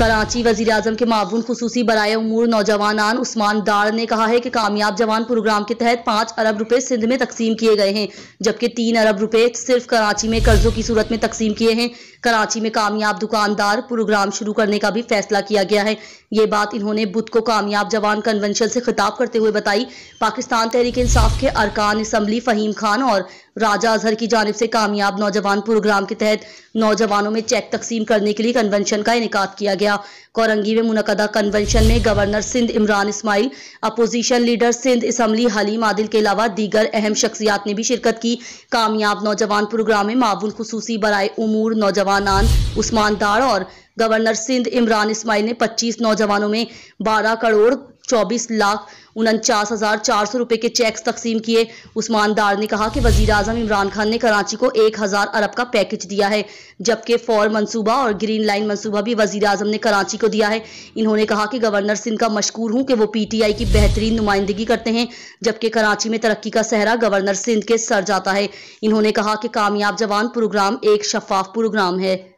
कराची वजीर अजम के मावन खसूसी बरए उमूर नौजवानान उस्मान दार ने कहा है कि कामयाब जवान प्रोग्राम के तहत पाँच अरब रुपये सिंध में तकसीम किए गए हैं जबकि तीन अरब रुपये सिर्फ कराची में कर्जों की सूरत में तकसीम किए हैं कराची में कामयाब दुकानदार प्रोग्राम शुरू करने का भी फैसला किया गया है ये बात इन्होंने बुध को कामयाब जवान कन्वेंशन से खिताब करते हुए बताई पाकिस्तान तहरीक इंसाफ के अरकान इसम्बली फ़हीम खान और राजा अजहर की जानब से कामयाब नौजवान प्रोग्राम के तहत नौजवानों में चेक तकसीम करने के लिए कन्वेंशन का इनका किया गया कोरंगी में मुनदा कन्वेंशन में governor Sindh Imran Ismail opposition leader Sindh assembly Haleem Adil के अलावा दीगर अहम शख्सियात ने भी शिरकत की कामयाब नौजवान प्रोग्राम में माबुल खसूसी बरए उमूर नौजवानान उस्मान दार और गवर्नर सिंध इमरान इसमाइल ने 25 नौजवानों में 12 करोड़ चौबीस लाख उनचास हज़ार चार सौ रुपए के चेक तकसीम किए उस्मान दार ने कहा कि वजीर अजम इमरान खान ने कराची को एक हज़ार अरब का पैकेज दिया है जबकि फौर मनसूबा और ग्रीन लाइन मनसूबा भी वजीर अजम ने कराची को दिया है इन्होंने कहा कि गवर्नर सिंध का मशहूर हूँ कि वो पी टी आई की बेहतरीन नुमाइंदगी करते हैं जबकि कराची में तरक्की का सहरा गवर्नर सिंध के सर जाता है इन्होंने कहा कि कामयाब जवान प्रोग्राम एक शफाफ प्रोग्राम है